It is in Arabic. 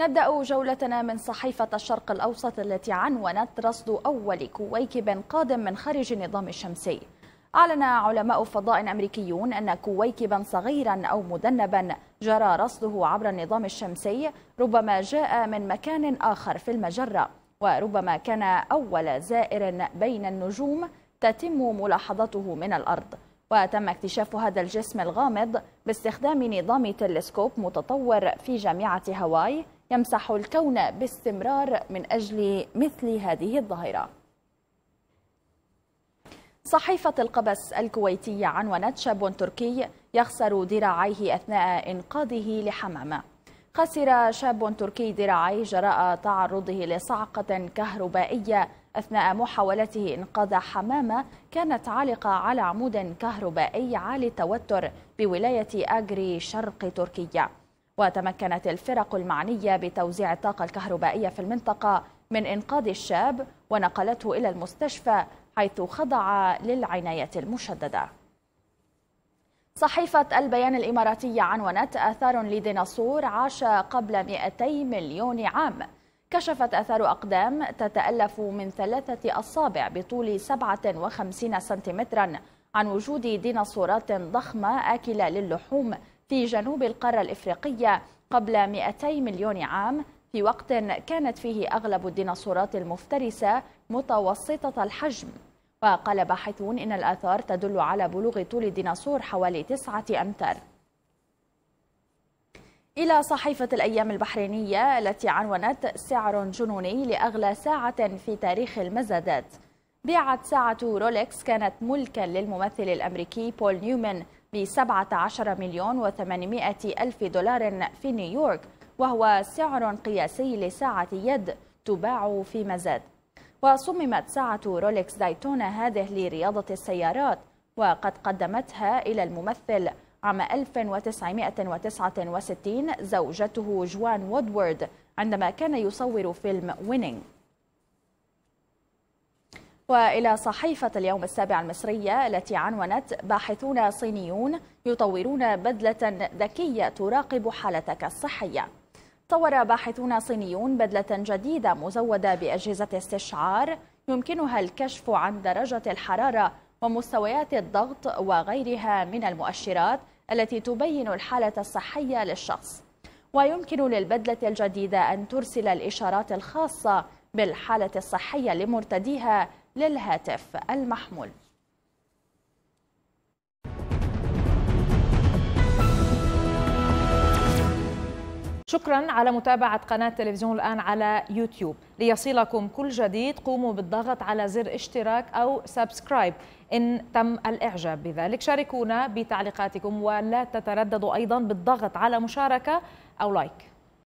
نبدأ جولتنا من صحيفة الشرق الأوسط التي عنونت رصد أول كويكب قادم من خارج النظام الشمسي أعلن علماء فضاء أمريكيون أن كويكبا صغيرا أو مذنبا جرى رصده عبر النظام الشمسي ربما جاء من مكان آخر في المجرة وربما كان أول زائر بين النجوم تتم ملاحظته من الأرض وتم اكتشاف هذا الجسم الغامض باستخدام نظام تلسكوب متطور في جامعة هاواي يمسح الكون باستمرار من أجل مثل هذه الظاهرة صحيفة القبس الكويتية عنونت شاب تركي يخسر ذراعيه أثناء إنقاذه لحمامة خسر شاب تركي ذراعيه جراء تعرضه لصعقة كهربائية أثناء محاولته إنقاذ حمامة كانت عالقة على عمود كهربائي عالي التوتر بولاية أجري شرق تركيا وتمكنت الفرق المعنية بتوزيع الطاقة الكهربائية في المنطقة من إنقاذ الشاب ونقلته إلى المستشفى حيث خضع للعناية المشددة صحيفة البيان الإماراتية عنونت آثار لديناصور عاش قبل 200 مليون عام كشفت آثار أقدام تتألف من ثلاثة أصابع بطول 57 سنتيمترا عن وجود ديناصورات ضخمة آكلة للحوم في جنوب القارة الإفريقية قبل 200 مليون عام في وقت كانت فيه أغلب الديناصورات المفترسة متوسطة الحجم وقال باحثون إن الآثار تدل على بلوغ طول الديناصور حوالي 9 أمتار إلى صحيفة الأيام البحرينية التي عنونت سعر جنوني لأغلى ساعة في تاريخ المزادات بيعت ساعة رولكس كانت ملكا للممثل الأمريكي بول نيومان ب 17 مليون و800 ألف دولار في نيويورك وهو سعر قياسي لساعة يد تباع في مزاد وصممت ساعة رولكس دايتونا هذه لرياضة السيارات وقد قدمتها إلى الممثل عام 1969 زوجته جوان وودورد عندما كان يصور فيلم وينينج وإلى صحيفة اليوم السابع المصرية التي عنونت باحثون صينيون يطورون بدلة ذكية تراقب حالتك الصحية طور باحثون صينيون بدلة جديدة مزودة بأجهزة استشعار يمكنها الكشف عن درجة الحرارة ومستويات الضغط وغيرها من المؤشرات التي تبين الحالة الصحية للشخص ويمكن للبدلة الجديدة أن ترسل الإشارات الخاصة بالحالة الصحية لمرتديها للهاتف المحمول شكرا على متابعة قناة تلفزيون الآن على يوتيوب ليصلكم كل جديد قوموا بالضغط على زر اشتراك أو سبسكرايب إن تم الإعجاب بذلك شاركونا بتعليقاتكم ولا تترددوا أيضا بالضغط على مشاركة أو لايك